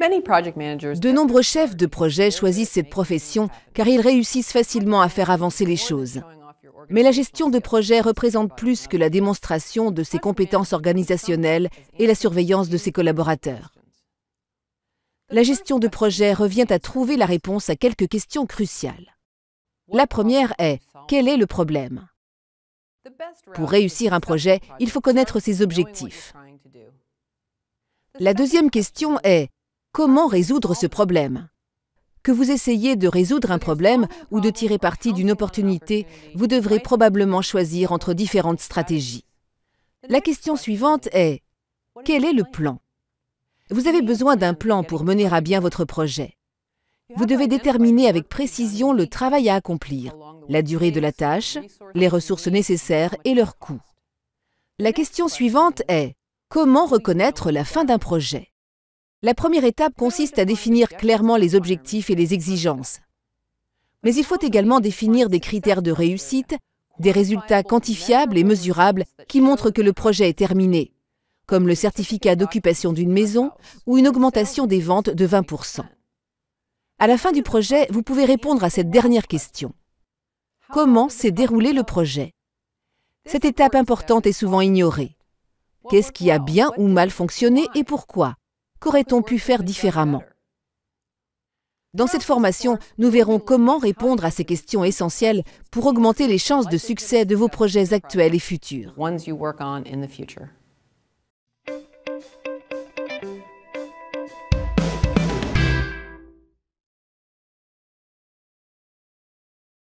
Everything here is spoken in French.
De nombreux chefs de projet choisissent cette profession car ils réussissent facilement à faire avancer les choses. Mais la gestion de projet représente plus que la démonstration de ses compétences organisationnelles et la surveillance de ses collaborateurs. La gestion de projet revient à trouver la réponse à quelques questions cruciales. La première est, quel est le problème Pour réussir un projet, il faut connaître ses objectifs. La deuxième question est, Comment résoudre ce problème que vous essayiez de résoudre un problème ou de tirer parti d'une opportunité, vous devrez probablement choisir entre différentes stratégies. La question suivante est, quel est le plan Vous avez besoin d'un plan pour mener à bien votre projet. Vous devez déterminer avec précision le travail à accomplir, la durée de la tâche, les ressources nécessaires et leur coût. La question suivante est, comment reconnaître la fin d'un projet la première étape consiste à définir clairement les objectifs et les exigences. Mais il faut également définir des critères de réussite, des résultats quantifiables et mesurables qui montrent que le projet est terminé, comme le certificat d'occupation d'une maison ou une augmentation des ventes de 20%. À la fin du projet, vous pouvez répondre à cette dernière question. Comment s'est déroulé le projet Cette étape importante est souvent ignorée. Qu'est-ce qui a bien ou mal fonctionné et pourquoi Qu'aurait-on pu faire différemment Dans cette formation, nous verrons comment répondre à ces questions essentielles pour augmenter les chances de succès de vos projets actuels et futurs.